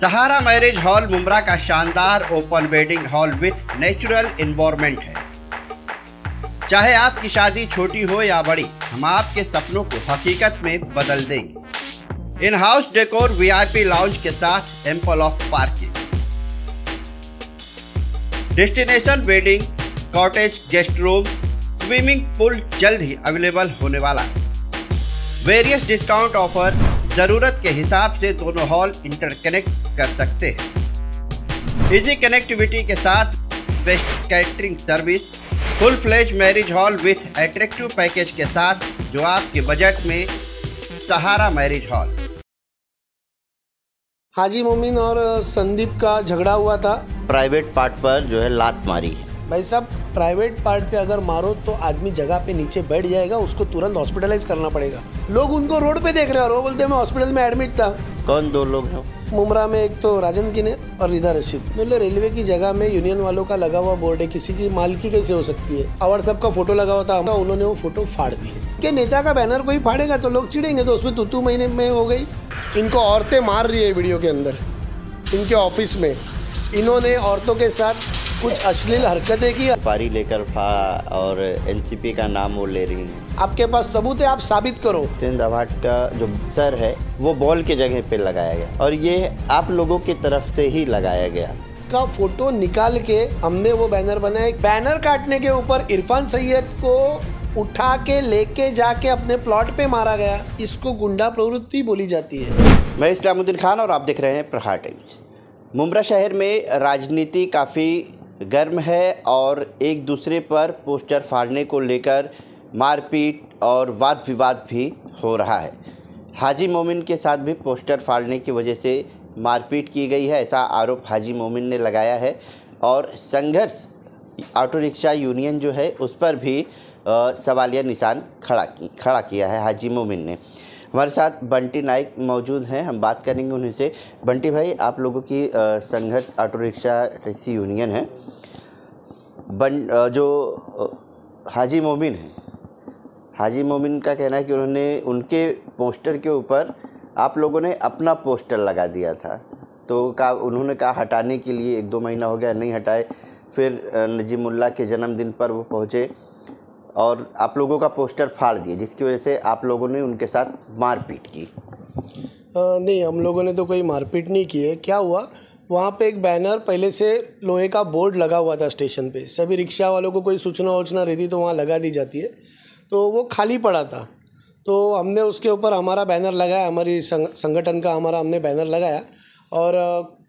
सहारा marriage hall Mumra का शानदार open wedding hall with natural environment है चाहे आपकी शादी छोटी हो या बड़ी हम आपके सपनों को हकीकत में बदल देंगे in house decor VIP lounge के साथ ample of parking destination wedding cottage guest room swimming pool जल्द ही अवेलेबल होने वाला है वेरियस डिस्काउंट ऑफर ज़रूरत के हिसाब से दोनों हॉल इंटरकनेक्ट कर सकते हैं इजी कनेक्टिविटी के साथ best catering service full fledge marriage hall with attractive package के साथ जो आपके बजट में सहारा मैरिज हॉल हाजी मोमिन और संदीप का झगड़ा हुआ था प्राइवेट पार्ट पर जो है लात मारी है भाई साहब प्राइवेट पार्ट पे अगर मारो तो आदमी जगह पे नीचे बैठ जाएगा उसको तुरंत हॉस्पिटलाइज करना पड़ेगा लोग उनको रोड पे देख रहे हैं और वो बोलते मैं हॉस्पिटल में एडमिट था कौन दो लोग हैं मुमरा में एक तो राजन की और रिदा रशीद बोले रेलवे की जगह में यूनियन वालों का लगा हुआ बोर्ड है किसी की माल की कैसे हो सकती है अवर साहब का फोटो लगा हुआ था उन्होंने वो फोटो फाड़ दिए के नेता का बैनर कोई फाड़ेगा तो लोग चिड़ेंगे तो उसमें तू महीने में हो गई इनको औरतें मार रही है वीडियो के अंदर इनके ऑफिस में इन्होंने औरतों के साथ कुछ अश्लील हरकतें की व्यापारी लेकर फा और एनसीपी का नाम वो ले रही है आपके पास सबूत है आप साबित करो जितेंद्र का जो सर है वो बॉल के जगह पे लगाया गया और ये आप लोगों की तरफ से ही लगाया गया का फोटो निकाल के हमने वो बैनर बनाया बैनर काटने के ऊपर इरफान सैयद को उठा के लेके जाके अपने प्लॉट पे मारा गया इसको गुंडा प्रवृत्ति बोली जाती है मैं इस्लामुद्दीन खान और आप देख रहे हैं प्रहार टाइम्स मुमरा शहर में राजनीति काफ़ी गर्म है और एक दूसरे पर पोस्टर फाड़ने को लेकर मारपीट और वाद विवाद भी हो रहा है हाजी मोमिन के साथ भी पोस्टर फाड़ने की वजह से मारपीट की गई है ऐसा आरोप हाजी मोमिन ने लगाया है और संघर्ष ऑटो रिक्शा यूनियन जो है उस पर भी सवालिया निशान खड़ा की खड़ा किया है हाजी मोमिन ने हमारे साथ बंटी नाइक मौजूद हैं हम बात करेंगे उन्हीं से बंटी भाई आप लोगों की संघर्ष ऑटो रिक्शा टैक्सी यूनियन है बन जो हाजी मोमिन है हाजी मोमिन का कहना है कि उन्होंने उनके पोस्टर के ऊपर आप लोगों ने अपना पोस्टर लगा दिया था तो का उन्होंने कहा हटाने के लिए एक दो महीना हो गया नहीं हटाए फिर नजीमुल्ला के जन्मदिन पर वो पहुँचे और आप लोगों का पोस्टर फाड़ दिया जिसकी वजह से आप लोगों ने उनके साथ मारपीट की आ, नहीं हम लोगों ने तो कोई मारपीट नहीं की है क्या हुआ वहाँ पे एक बैनर पहले से लोहे का बोर्ड लगा हुआ था स्टेशन पे सभी रिक्शा वालों को कोई सूचना वोचना रहती तो वहाँ लगा दी जाती है तो वो खाली पड़ा था तो हमने उसके ऊपर हमारा बैनर लगाया हमारी संगठन का हमारा हमने बैनर लगाया और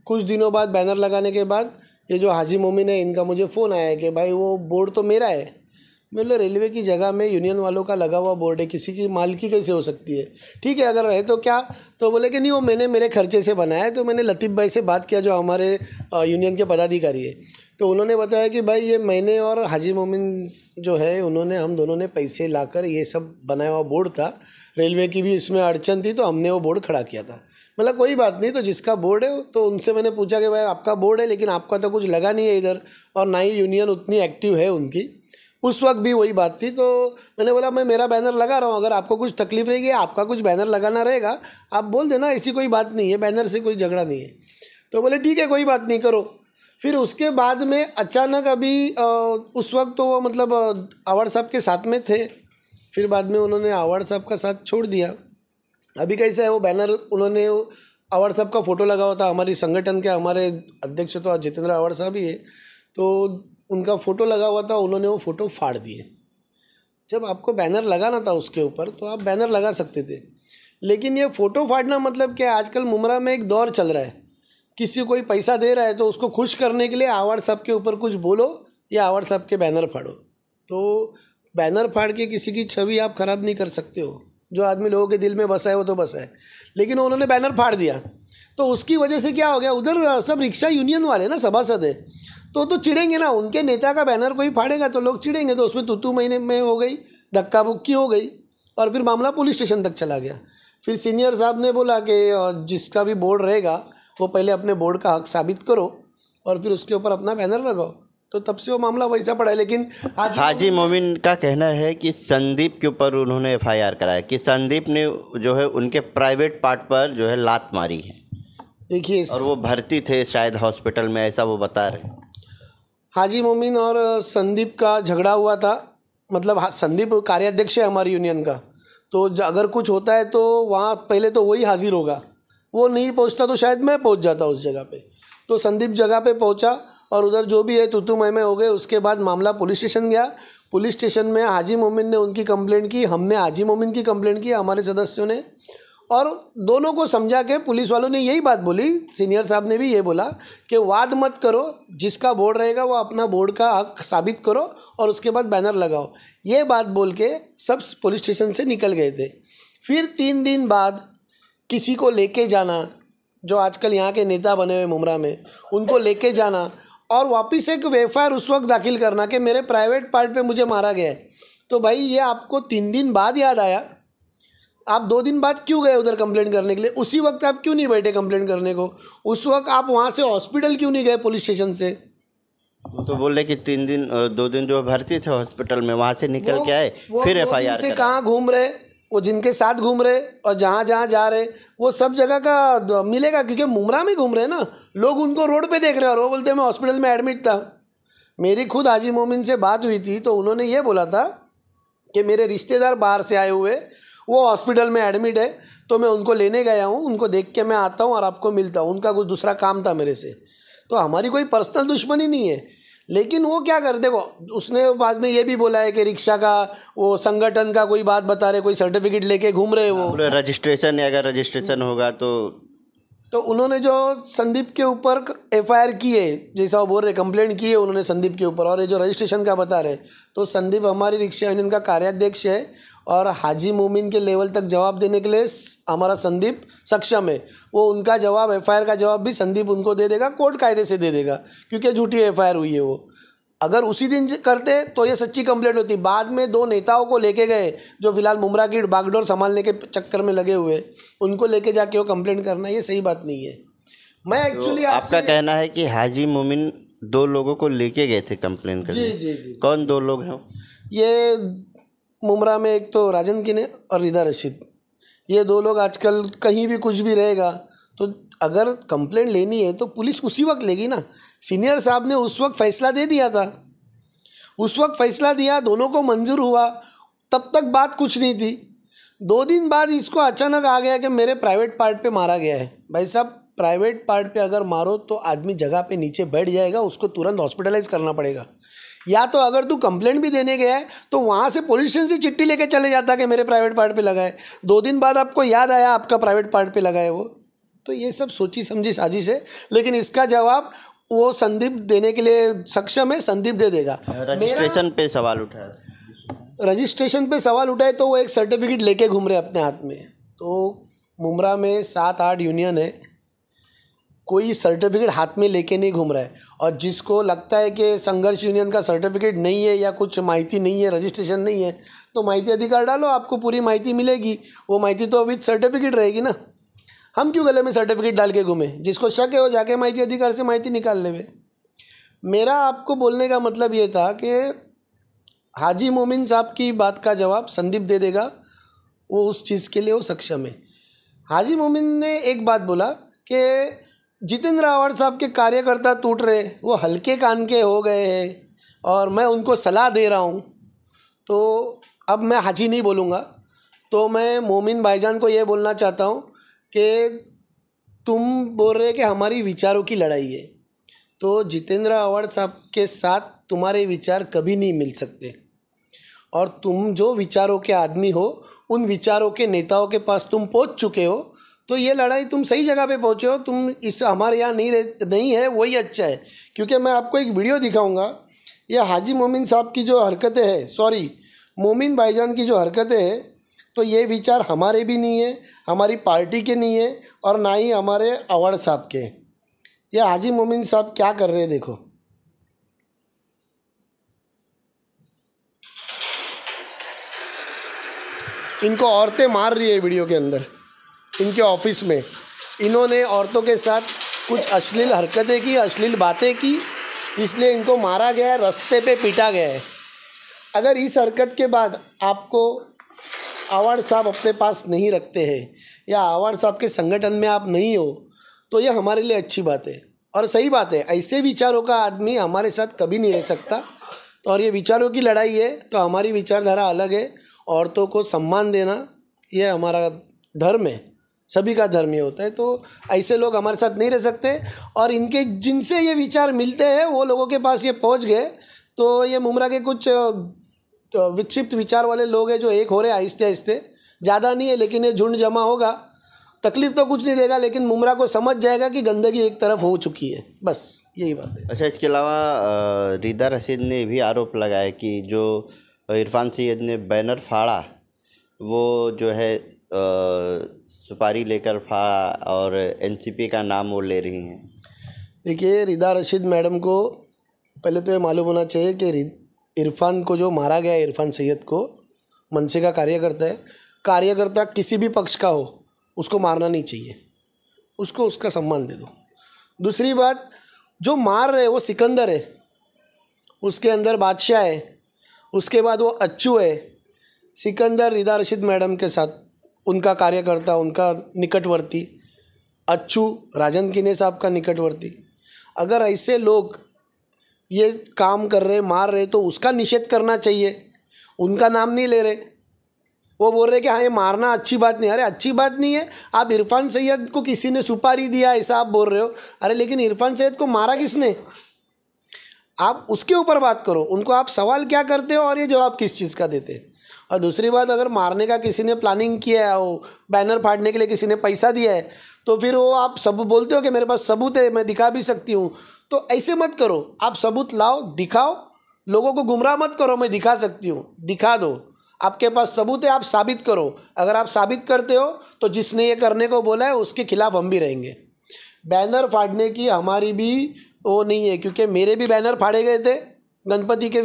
कुछ दिनों बाद बैनर लगाने के बाद ये जो हाजी मोमिन है इनका मुझे फ़ोन आया कि भाई वो बोर्ड तो मेरा है बोले मतलब रेलवे की जगह में यूनियन वालों का लगा हुआ बोर्ड है किसी की मालकी कैसे हो सकती है ठीक है अगर रहे तो क्या तो बोले कि नहीं वो मैंने मेरे खर्चे से बनाया है तो मैंने लतीफ़ भाई से बात किया जो हमारे यूनियन के पदाधिकारी है तो उन्होंने बताया कि भाई ये मैंने और हाजी मोमिन जो है उन्होंने हम दोनों ने पैसे लाकर ये सब बनाया हुआ बोर्ड था रेलवे की भी इसमें अड़चन थी तो हमने वो बोर्ड खड़ा किया था मतलब कोई बात नहीं तो जिसका बोर्ड है तो उनसे मैंने पूछा कि भाई आपका बोर्ड है लेकिन आपका तो कुछ लगा नहीं है इधर और ना ही यूनियन उतनी एक्टिव है उनकी उस वक्त भी वही बात थी तो मैंने बोला मैं मेरा बैनर लगा रहा हूँ अगर आपको कुछ तकलीफ रहेगी आपका कुछ बैनर लगाना रहेगा आप बोल देना ऐसी कोई बात नहीं है बैनर से कोई झगड़ा नहीं है तो बोले ठीक है कोई बात नहीं करो फिर उसके बाद में अचानक अभी आ, उस वक्त तो वो मतलब आवाड़ साहब के साथ में थे फिर बाद में उन्होंने आवाड़ साहब का साथ छोड़ दिया अभी कैसा है वो बैनर उन्होंने आवाड़ साहब का फ़ोटो लगा हुआ था हमारी संगठन के हमारे अध्यक्ष तो जितेंद्र आवाड़ साहब ही है तो उनका फ़ोटो लगा हुआ था उन्होंने वो फ़ोटो फाड़ दिए जब आपको बैनर लगाना था उसके ऊपर तो आप बैनर लगा सकते थे लेकिन ये फ़ोटो फाड़ना मतलब क्या आजकल मुमरा में एक दौर चल रहा है किसी कोई पैसा दे रहा है तो उसको खुश करने के लिए आवाड़ साहब के ऊपर कुछ बोलो या आवाड़ साहब के बैनर फाड़ो तो बैनर फाड़ के किसी की छवि आप ख़राब नहीं कर सकते हो जो आदमी लोगों के दिल में बसा है वो तो बसा है लेकिन उन्होंने बैनर फाड़ दिया तो उसकी वजह से क्या हो गया उधर सब रिक्शा यूनियन वाले ना सभासद है तो तो चिड़ेंगे ना उनके नेता का बैनर कोई फाड़ेगा तो लोग चिड़ेंगे तो उसमें तुतू महीने में हो गई धक्का बुक्की हो गई और फिर मामला पुलिस स्टेशन तक चला गया फिर सीनियर साहब ने बोला कि जिसका भी बोर्ड रहेगा वो पहले अपने बोर्ड का हक साबित करो और फिर उसके ऊपर अपना बैनर लगाओ तो तब से वो मामला वैसा पड़ा है लेकिन हाजी मोमिन का कहना है कि संदीप के ऊपर उन्होंने एफ कराया कि संदीप ने जो है उनके प्राइवेट पार्ट पर जो है लात मारी है देखिए और वो भर्ती थे शायद हॉस्पिटल में ऐसा वो बता रहे हाजी मोमिन और संदीप का झगड़ा हुआ था मतलब संदीप कार्याध्यक्ष है हमारी यूनियन का तो अगर कुछ होता है तो वहाँ पहले तो वही हाजिर होगा वो नहीं पहुँचता तो शायद मैं पहुँच जाता उस जगह पे तो संदीप जगह पे पहुँचा और उधर जो भी है तुतु में हो गए उसके बाद मामला पुलिस स्टेशन गया पुलिस स्टेशन में हाजी मोमिन ने उनकी कंप्लेंट की हमने हाजी मोमिन की कंप्लेंट की हमारे सदस्यों ने और दोनों को समझा के पुलिस वालों ने यही बात बोली सीनियर साहब ने भी ये बोला कि वाद मत करो जिसका बोर्ड रहेगा वो अपना बोर्ड का हक साबित करो और उसके बाद बैनर लगाओ ये बात बोल के सब पुलिस स्टेशन से निकल गए थे फिर तीन दिन बाद किसी को लेके जाना जो आजकल यहाँ के नेता बने हुए मुमरा में उनको लेके जाना और वापस एक एफ उस वक्त दाखिल करना कि मेरे प्राइवेट पार्ट पे मुझे मारा गया है तो भाई ये आपको तीन दिन बाद याद आया आप दो दिन बाद क्यों गए उधर कंप्लेंट करने के लिए उसी वक्त आप क्यों नहीं बैठे कंप्लेंट करने को उस वक्त आप वहाँ से हॉस्पिटल क्यों नहीं गए पुलिस स्टेशन से वो तो बोले कि तीन दिन दो दिन जो भर्ती थे हॉस्पिटल में वहाँ से निकल के आए फिर एफ आई आर से कहाँ घूम रहे वो जिनके साथ घूम रहे और जहाँ जहाँ जा रहे वो सब जगह का मिलेगा क्योंकि मुमरा में घूम रहे हैं ना लोग उनको रोड पे देख रहे हैं और वो बोलते हैं मैं हॉस्पिटल में एडमिट था मेरी खुद हाजी मोमिन से बात हुई थी तो उन्होंने ये बोला था कि मेरे रिश्तेदार बाहर से आए हुए वो हॉस्पिटल में एडमिट है तो मैं उनको लेने गया हूँ उनको देख के मैं आता हूँ और आपको मिलता हूँ उनका कुछ दूसरा काम था मेरे से तो हमारी कोई पर्सनल दुश्मनी नहीं है लेकिन वो क्या कर देखो उसने बाद में ये भी बोला है कि रिक्शा का वो संगठन का कोई बात बता रहे कोई सर्टिफिकेट लेके घूम रहे वो रजिस्ट्रेशन है अगर रजिस्ट्रेशन होगा तो तो उन्होंने जो संदीप के ऊपर एफ आई आर की है जैसा वो बोल रहे कंप्लेंट की है उन्होंने संदीप के ऊपर और ये जो रजिस्ट्रेशन का बता रहे तो संदीप हमारी रिक्शा यूनियन का कार्याध्यक्ष है और हाजी मोमिन के लेवल तक जवाब देने के लिए हमारा संदीप सक्षम है वो उनका जवाब एफ का जवाब भी संदीप उनको दे देगा कोर्ट कायदे से दे देगा क्योंकि झूठी एफ हुई है वो अगर उसी दिन करते तो ये सच्ची कंप्लेंट होती बाद में दो नेताओं को लेके गए जो फिलहाल मुमरा की बागडोर संभालने के चक्कर में लगे हुए उनको लेके जाके वो कंप्लेंट करना ये सही बात नहीं है मैं एक्चुअली तो आपका कहना है कि हाजी मोमिन दो लोगों को लेके गए थे कंप्लेंट करने जी जी जी कौन दो लोग हैं ये मुमरा में एक तो राजन किने और रिदा रशीद ये दो लोग आजकल कहीं भी कुछ भी रहेगा तो अगर कंप्लेंट लेनी है तो पुलिस उसी वक्त लेगी ना सीनियर साहब ने उस वक्त फ़ैसला दे दिया था उस वक्त फ़ैसला दिया दोनों को मंजूर हुआ तब तक बात कुछ नहीं थी दो दिन बाद इसको अचानक आ गया कि मेरे प्राइवेट पार्ट पे मारा गया है भाई साहब प्राइवेट पार्ट पे अगर मारो तो आदमी जगह पे नीचे बैठ जाएगा उसको तुरंत हॉस्पिटलाइज करना पड़ेगा या तो अगर तू कंप्लेंट भी देने गया है तो वहाँ से पुलिस स्टेशन से चिट्ठी लेके चले जाता कि मेरे प्राइवेट पार्ट पे लगाए दो दिन बाद आपको याद आया आपका प्राइवेट पार्ट पे लगाए वो तो ये सब सोची समझी साजिश है लेकिन इसका जवाब वो संदीप देने के लिए सक्षम है संदीप दे देगा रजिस्ट्रेशन पे सवाल उठाए रजिस्ट्रेशन पे सवाल उठाए तो वो एक सर्टिफिकेट लेके घूम रहे अपने हाथ में तो मुमरा में सात आठ यूनियन है कोई सर्टिफिकेट हाथ में लेके नहीं घूम रहा है और जिसको लगता है कि संघर्ष यूनियन का सर्टिफिकेट नहीं है या कुछ माहिती नहीं है रजिस्ट्रेशन नहीं है तो माहिती अधिकार डालो आपको पूरी माहिती मिलेगी वो माहिती तो विथ सर्टिफिकेट रहेगी ना हम क्यों गले में सर्टिफिकेट डाल के घूमें जिसको शक है वो जाके माहिती अधिकार से माहिती निकाल ले मेरा आपको बोलने का मतलब ये था कि हाजी मोमिन साहब की बात का जवाब संदीप दे देगा वो उस चीज़ के लिए वो सक्षम है हाजी मोमिन ने एक बात बोला कि जितेंद्र आवाड़ साहब के कार्यकर्ता टूट रहे वो हल्के कान के हो गए हैं और मैं उनको सलाह दे रहा हूँ तो अब मैं हाजी नहीं बोलूँगा तो मैं मोमिन भाईजान को ये बोलना चाहता हूँ कि तुम बोल रहे कि हमारी विचारों की लड़ाई है तो जितेंद्र आवाड़ साहब के साथ तुम्हारे विचार कभी नहीं मिल सकते और तुम जो विचारों के आदमी हो उन विचारों के नेताओं के पास तुम पहुंच चुके हो तो ये लड़ाई तुम सही जगह पे पहुंचे हो तुम इस हमारे यहाँ नहीं रह नहीं है वही अच्छा है क्योंकि मैं आपको एक वीडियो दिखाऊँगा ये हाजी मोमिन साहब की जो हरकतें हैं सॉरी मोमिन भाईजान की जो हरकतें हैं तो ये विचार हमारे भी नहीं है हमारी पार्टी के नहीं है और ना ही हमारे अवार्ड साहब के ये हाजी मोमिन साहब क्या कर रहे हैं देखो इनको औरतें मार रही है वीडियो के अंदर इनके ऑफिस में इन्होंने औरतों के साथ कुछ अश्लील हरकतें की अश्लील बातें की इसलिए इनको मारा गया है रास्ते पे पीटा गया है अगर इस हरकत के बाद आपको आवाड़ साहब अपने पास नहीं रखते हैं या आवाड़ साहब के संगठन में आप नहीं हो तो यह हमारे लिए अच्छी बात है और सही बात है ऐसे विचारों का आदमी हमारे साथ कभी नहीं रह सकता तो और ये विचारों की लड़ाई है तो हमारी विचारधारा अलग है औरतों को सम्मान देना यह हमारा धर्म है सभी का धर्म ये होता है तो ऐसे लोग हमारे साथ नहीं रह सकते और इनके जिनसे ये विचार मिलते हैं वो लोगों के पास ये पहुंच गए तो ये मुमरा के कुछ विक्षिप्त विचार वाले लोग हैं जो एक हो रहे आहिस्ते आहिस्ते ज़्यादा नहीं है लेकिन ये झुंड जमा होगा तकलीफ तो कुछ नहीं देगा लेकिन मुमरा को समझ जाएगा कि गंदगी एक तरफ हो चुकी है बस यही बात है अच्छा इसके अलावा रिदा रशीद ने भी आरोप लगाया कि जो इरफान सैद ने बैनर फाड़ा वो जो है आ, सुपारी लेकर फा और एनसीपी का नाम वो ले रही हैं देखिए रिदा रशीद मैडम को पहले तो ये मालूम होना चाहिए कि इरफान को जो मारा गया इरफान सैयद को मनसे का कार्यकर्ता है कार्यकर्ता किसी भी पक्ष का हो उसको मारना नहीं चाहिए उसको उसका सम्मान दे दो दूसरी बात जो मार रहे वो सिकंदर है उसके अंदर बादशाह है उसके बाद वो अच्छू है सिकंदर रिदा रशीद मैडम के साथ उनका कार्यकर्ता उनका निकटवर्ती अच्छू राजन किने साहब का निकटवर्ती अगर ऐसे लोग ये काम कर रहे मार रहे तो उसका निषेध करना चाहिए उनका नाम नहीं ले रहे वो बोल रहे कि हाँ ये मारना अच्छी बात नहीं अरे अच्छी बात नहीं है आप इरफान सैयद को किसी ने सुपारी दिया ऐसा आप बोल रहे हो अरे लेकिन इरफान सैयद को मारा किसने आप उसके ऊपर बात करो उनको आप सवाल क्या करते हो और ये जवाब किस चीज़ का देते हैं और दूसरी बात अगर मारने का किसी ने प्लानिंग किया है वो बैनर फाड़ने के लिए किसी ने पैसा दिया है तो फिर वो आप सब बोलते हो कि मेरे पास सबूत है मैं दिखा भी सकती हूँ तो ऐसे मत करो आप सबूत लाओ दिखाओ लोगों को गुमराह मत करो मैं दिखा सकती हूँ दिखा दो आपके पास सबूत है आप साबित करो अगर आप साबित करते हो तो जिसने ये करने को बोला है उसके खिलाफ हम भी रहेंगे बैनर फाड़ने की हमारी भी वो नहीं है क्योंकि मेरे भी बैनर फाड़े गए थे गणपति के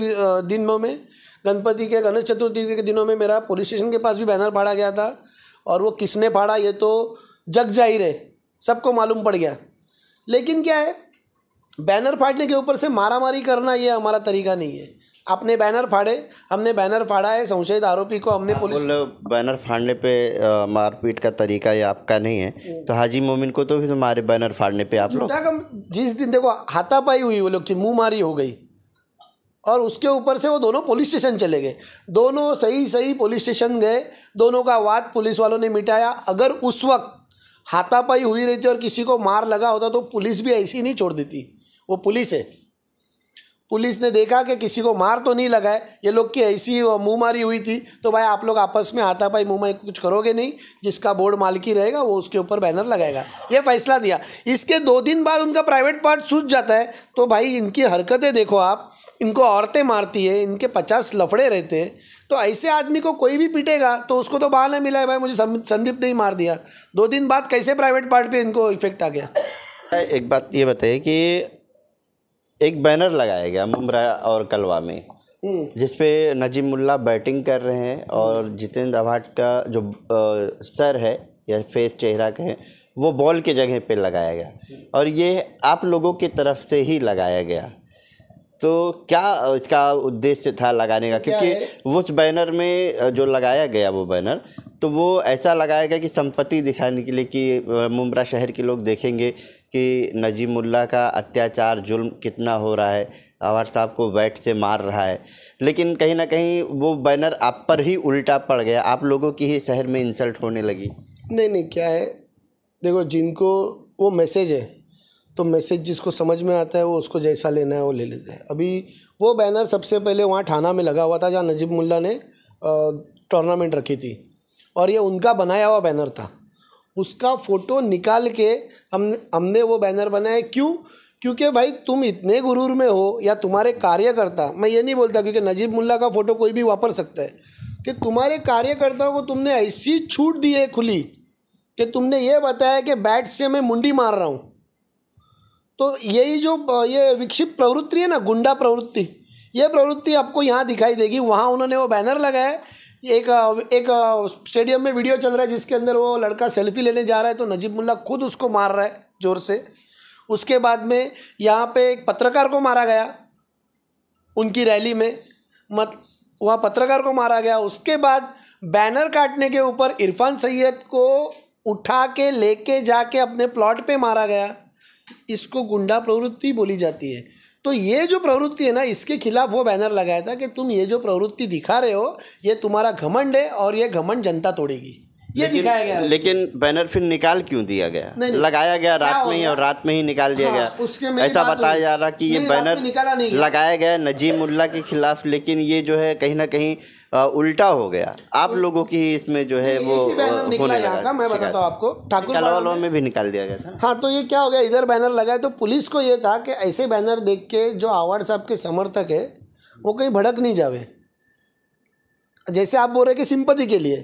दिनों में गणपति के गणेश चतुर्थी के दिनों में मेरा पुलिस स्टेशन के पास भी बैनर फाड़ा गया था और वो किसने फाड़ा ये तो जग जाहिर है सबको मालूम पड़ गया लेकिन क्या है बैनर फाड़ने के ऊपर से मारामारी करना ये हमारा तरीका नहीं है आपने बैनर फाड़े हमने बैनर फाड़ा है संशयित आरोपी को हमने पुलिस हाँ, बैनर फाड़ने पे मारपीट का तरीका ये आपका नहीं है हम्म। तो हाजी मोमिन को तो भी तुम्हारे बैनर फाड़ने पे आप लोग जिस दिन देखो हाथापाई हुई वो लोग की मुंह मारी हो गई और उसके ऊपर से वो दोनों पुलिस स्टेशन चले गए दोनों सही सही पुलिस स्टेशन गए दोनों का वाद पुलिस वालों ने मिटाया अगर उस वक्त हाथापाई हुई रहती और किसी को मार लगा होता तो पुलिस भी ऐसी नहीं छोड़ देती वो पुलिस है पुलिस ने देखा कि किसी को मार तो नहीं लगा है ये लोग की ऐसी मुँह मारी हुई थी तो भाई आप लोग आपस में आता भाई मुँह मारी कुछ करोगे नहीं जिसका बोर्ड मालिकी रहेगा वो उसके ऊपर बैनर लगाएगा ये फैसला दिया इसके दो दिन बाद उनका प्राइवेट पार्ट सूझ जाता है तो भाई इनकी हरकतें देखो आप इनको औरतें मारती है इनके पचास लफड़े रहते हैं तो ऐसे आदमी को कोई भी पीटेगा तो उसको तो बहाना मिला है भाई मुझे संदीप ने ही मार दिया दो दिन बाद कैसे प्राइवेट पार्ट पे इनको इफेक्ट आ गया एक बात ये बताइए कि एक बैनर लगाया गया मुमरा और कलवा में हम्म। जिसपे नजीमुल्ला बैटिंग कर रहे हैं और जितेंद्र आभाट का जो सर है या फेस चेहरा के हैं वो बॉल के जगह पे लगाया गया और ये आप लोगों की तरफ से ही लगाया गया तो क्या इसका उद्देश्य था लगाने का क्योंकि उस बैनर में जो लगाया गया वो बैनर तो वो ऐसा लगाया गया कि संपत्ति दिखाने के लिए कि मुमरा शहर के लोग देखेंगे कि नजीमुल्ला का अत्याचार जुल्म कितना हो रहा है आवार साहब को बैठ से मार रहा है लेकिन कहीं ना कहीं वो बैनर आप पर ही उल्टा पड़ गया आप लोगों की ही शहर में इंसल्ट होने लगी नहीं नहीं क्या है देखो जिनको वो मैसेज है तो मैसेज जिसको समझ में आता है वो उसको जैसा लेना है वो ले लेते हैं अभी वो बैनर सबसे पहले वहाँ थाना में लगा हुआ था जहाँ नजीब मुल्ला ने टूर्नामेंट रखी थी और ये उनका बनाया हुआ बैनर था उसका फ़ोटो निकाल के हम हमने वो बैनर बनाया क्यों क्योंकि भाई तुम इतने गुरूर में हो या तुम्हारे कार्यकर्ता मैं ये नहीं बोलता क्योंकि नजीब मुल्ला का फ़ोटो कोई भी वापर सकता है कि तुम्हारे कार्यकर्ताओं को तुमने ऐसी छूट दी है खुली कि तुमने ये बताया कि बैट से मैं मुंडी मार रहा हूँ तो यही जो ये विक्षिप्त प्रवृत्ति है ना गुंडा प्रवृत्ति ये प्रवृत्ति आपको यहाँ दिखाई देगी वहाँ उन्होंने वो बैनर लगाया एक एक स्टेडियम में वीडियो चल रहा है जिसके अंदर वो लड़का सेल्फी लेने जा रहा है तो नजीब मुल्ला खुद उसको मार रहा है ज़ोर से उसके बाद में यहाँ पे एक पत्रकार को मारा गया उनकी रैली में मत वहाँ पत्रकार को मारा गया उसके बाद बैनर काटने के ऊपर इरफान सैयद को उठा के लेके जाके अपने प्लॉट पे मारा गया इसको गुंडा प्रवृत्ति बोली जाती है तो ये जो प्रवृत्ति है ना इसके खिलाफ वो बैनर लगाया था कि तुम ये जो प्रवृत्ति दिखा रहे हो ये तुम्हारा घमंड है और ये घमंड जनता तोड़ेगी ये दिखाया गया लेकिन बैनर फिर निकाल क्यों दिया गया नहीं, नहीं। लगाया गया रात में ही और रात में ही निकाल दिया हाँ, गया उसके ऐसा बताया जा रहा कि ये बैनर निकाला नहीं लगाया गया उल्ला के खिलाफ लेकिन ये जो है कहीं ना कहीं उल्टा हो गया आप लोगों की इसमें जो है वो होने लगा मैं बताता हूँ आपको ठाकुर में भी निकाल दिया गया था हाँ तो ये क्या हो गया इधर बैनर लगाए तो पुलिस को ये था कि ऐसे बैनर देख के जो आवाड़ साहब के समर्थक है वो कहीं भड़क नहीं जावे जैसे आप बोल रहे कि सिंपति के लिए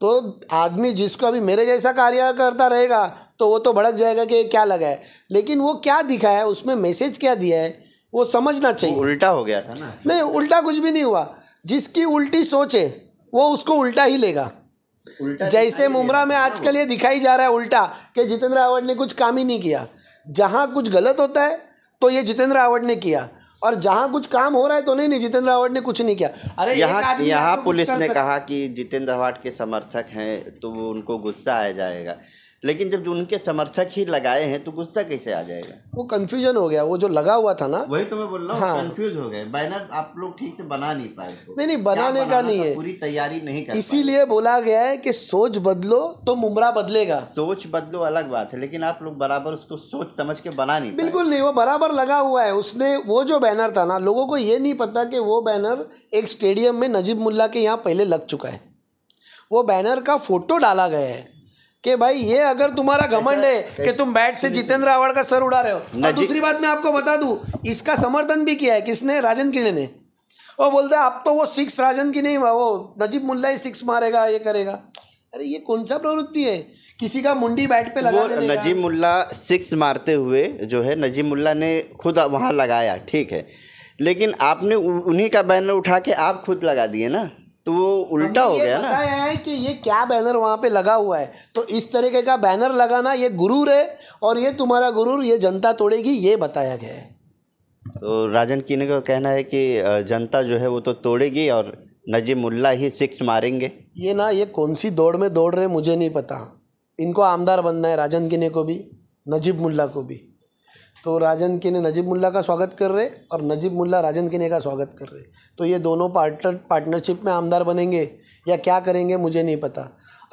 तो आदमी जिसको अभी मेरे जैसा कार्य करता रहेगा तो वो तो भड़क जाएगा कि क्या लगा है लेकिन वो क्या दिखा है उसमें मैसेज क्या दिया है वो समझना चाहिए उल्टा हो गया था ना नहीं उल्टा कुछ भी नहीं हुआ जिसकी उल्टी सोच है वो उसको उल्टा ही लेगा उल्टा जैसे मुमरा में आजकल ये दिखाई जा रहा है उल्टा कि जितेंद्र रावत ने कुछ काम ही नहीं किया जहाँ कुछ गलत होता है तो ये जितेंद्र रावत ने किया और जहां कुछ काम हो रहा है तो नहीं नहीं जितेंद्र रावत ने कुछ नहीं किया अरे यहाँ यहाँ पुलिस ने कहा कि जितेंद्र रावत के समर्थक हैं तो उनको गुस्सा आ जाएगा लेकिन जब उनके समर्थक ही लगाए हैं तो गुस्सा कैसे आ जाएगा वो कंफ्यूजन हो गया वो जो लगा हुआ था ना वही तो मैं बोल रहा हूँ कंफ्यूज हाँ। हो गए बैनर आप लोग ठीक से बना नहीं पाए नहीं नहीं बनाने का नहीं है पूरी तैयारी नहीं कर इसीलिए बोला गया है कि सोच बदलो तो मुमरा बदलेगा सोच बदलो अलग बात है लेकिन आप लोग बराबर उसको सोच समझ के बना नहीं बिल्कुल नहीं वो बराबर लगा हुआ है उसने वो जो बैनर था ना लोगों को ये नहीं पता कि वो बैनर एक स्टेडियम में नजीब मुल्ला के यहाँ पहले लग चुका है वो बैनर का फोटो डाला गया है कि भाई ये अगर तुम्हारा घमंड है कि तुम बैट से जितेंद्र आवाड़ का सर उड़ा रहे हो और दूसरी बात मैं आपको बता दूं इसका समर्थन भी किया है किसने राजन किणे ने वो बोलते आप अब तो वो सिक्स राजन की नहीं वो नजीब मुल्ला ही सिक्स मारेगा ये करेगा अरे ये कौन सा प्रवृत्ति है किसी का मुंडी बैट पे लगा नजीब मुल्ला सिक्स मारते हुए जो है नजीब मुल्ला ने खुद वहाँ लगाया ठीक है लेकिन आपने उन्हीं का बैनर उठा के आप खुद लगा दिए ना तो वो उल्टा हो गया ना है कि ये क्या बैनर वहाँ पे लगा हुआ है तो इस तरीके का बैनर लगाना ये गुरूर है और ये तुम्हारा गुरूर ये जनता तोड़ेगी ये बताया गया है तो राजन किने का कहना है कि जनता जो है वो तो तोड़ेगी और मुल्ला ही सिक्स मारेंगे ये ना ये कौन सी दौड़ में दौड़ रहे मुझे नहीं पता इनको आमदार बनना है राजन किने को भी नजीब मुल्ला को भी तो राजन ने नजीब मुल्ला का स्वागत कर रहे और नजीब मुल्ला राजन किने का स्वागत कर रहे तो ये दोनों पार्टनर पार्टनरशिप में आमदार बनेंगे या क्या करेंगे मुझे नहीं पता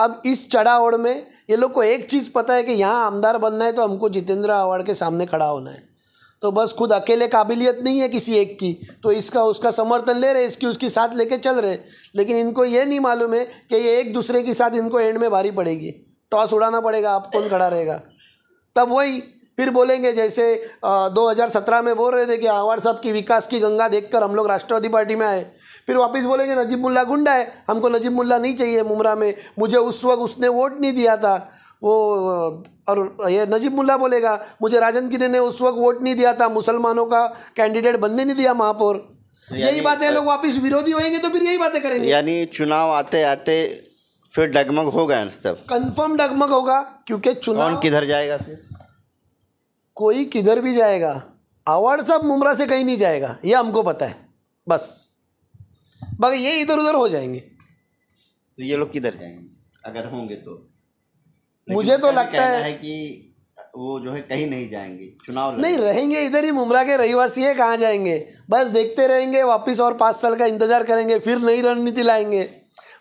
अब इस चढ़ावड़ में ये लोग को एक चीज़ पता है कि यहाँ आमदार बनना है तो हमको जितेंद्र आवाड़ के सामने खड़ा होना है तो बस खुद अकेले काबिलियत नहीं है किसी एक की तो इसका उसका समर्थन ले रहे इसकी उसकी साथ लेके चल रहे लेकिन इनको ये नहीं मालूम है कि ये एक दूसरे के साथ इनको एंड में भारी पड़ेगी टॉस उड़ाना पड़ेगा आप कौन खड़ा रहेगा तब वही फिर बोलेंगे जैसे आ, 2017 में बोल रहे थे कि आवार साहब की विकास की गंगा देखकर हम लोग राष्ट्रवादी पार्टी में आए फिर वापस बोलेंगे नजीब मुल्ला गुंडा है हमको नजीब मुल्ला नहीं चाहिए मुमरा में मुझे उस वक्त उसने वोट नहीं दिया था वो और ये नजीब मुल्ला बोलेगा मुझे राजन किरे ने उस वक्त वोट नहीं दिया था मुसलमानों का कैंडिडेट बनने नहीं दिया महापौर यही बातें लोग वापस विरोधी होएंगे तो फिर यही बातें करेंगे यानी चुनाव आते आते फिर डगमग होगा सब कंफर्म डगमग होगा क्योंकि चुनाव किधर जाएगा फिर कोई किधर भी जाएगा अवार्ड साहब मुमरा से कहीं नहीं जाएगा ये हमको पता है बस बाकी ये इधर उधर हो जाएंगे तो ये लोग किधर जाएंगे अगर होंगे तो मुझे तो लगता है, है कि वो जो है कहीं नहीं जाएंगे चुनाव नहीं रहेंगे इधर ही मुमरा के रहीवासी है कहाँ जाएंगे बस देखते रहेंगे वापस और पाँच साल का इंतजार करेंगे फिर नई रणनीति लाएंगे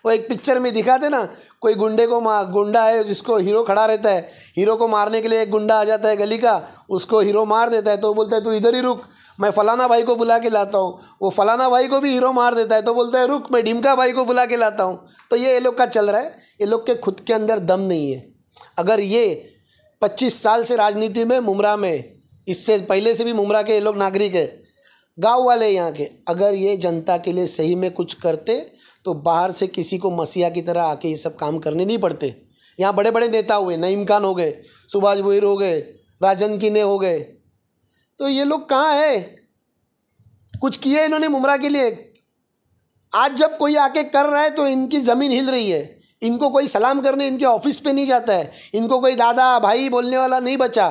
वो एक पिक्चर में दिखाते ना कोई गुंडे को मार गुंडा है जिसको हीरो खड़ा रहता है हीरो को मारने के लिए एक गुंडा आ जाता है गली का उसको हीरो मार देता है तो बोलता है तू इधर ही रुक मैं फलाना भाई को बुला के लाता हूँ वो फलाना भाई को भी हीरो मार देता है तो बोलता है रुक मैं डिमका भाई को बुला के लाता हूँ तो ये ये लोग का चल रहा है ये लोग के खुद के अंदर दम नहीं है अगर ये पच्चीस साल से राजनीति में मुमरा में इससे पहले से भी मुमरा के ये लोग नागरिक है गांव वाले यहाँ के अगर ये जनता के लिए सही में कुछ करते तो बाहर से किसी को मसीहा की तरह आके ये सब काम करने नहीं पड़ते यहाँ बड़े बड़े नेता हुए नईम खान हो गए सुभाष भोईर हो गए राजन किने हो गए तो ये लोग कहाँ है कुछ किए इन्होंने मुमरा के लिए आज जब कोई आके कर रहा है तो इनकी ज़मीन हिल रही है इनको कोई सलाम करने इनके ऑफिस पे नहीं जाता है इनको कोई दादा भाई बोलने वाला नहीं बचा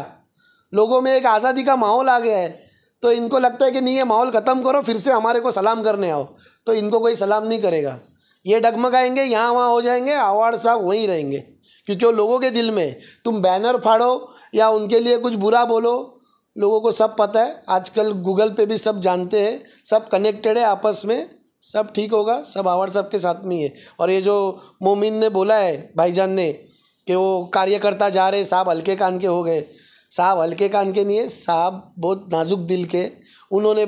लोगों में एक आज़ादी का माहौल आ गया है तो इनको लगता है कि नहीं ये माहौल ख़त्म करो फिर से हमारे को सलाम करने आओ तो इनको कोई सलाम नहीं करेगा ये डगमगाएंगे यहाँ वहाँ हो जाएंगे आवाड़ साहब वहीं रहेंगे क्योंकि वो लोगों के दिल में तुम बैनर फाड़ो या उनके लिए कुछ बुरा बोलो लोगों को सब पता है आजकल गूगल पे भी सब जानते हैं सब कनेक्टेड है आपस में सब ठीक होगा सब आवाड़ साहब के साथ में ही है और ये जो मोमिन ने बोला है भाईजान ने कि वो कार्यकर्ता जा रहे साहब हल्के कान के हो गए साहब हल्के कान के नहीं है साहब बहुत नाजुक दिल के उन्होंने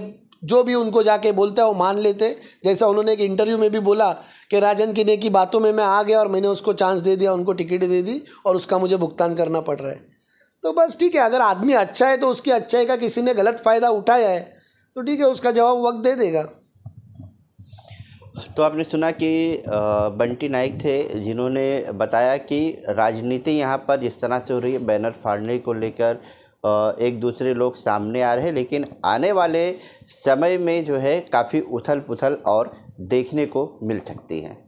जो भी उनको जाके बोलता है वो मान लेते जैसा उन्होंने एक इंटरव्यू में भी बोला कि राजन किने की बातों में मैं आ गया और मैंने उसको चांस दे दिया उनको टिकट दे दी और उसका मुझे भुगतान करना पड़ रहा है तो बस ठीक है अगर आदमी अच्छा है तो उसकी अच्छाई का किसी ने गलत फ़ायदा उठाया है तो ठीक है उसका जवाब वक्त दे देगा तो आपने सुना कि बंटी नाइक थे जिन्होंने बताया कि राजनीति यहाँ पर जिस तरह से हो रही है बैनर फाड़ने को लेकर एक दूसरे लोग सामने आ रहे हैं लेकिन आने वाले समय में जो है काफ़ी उथल पुथल और देखने को मिल सकती है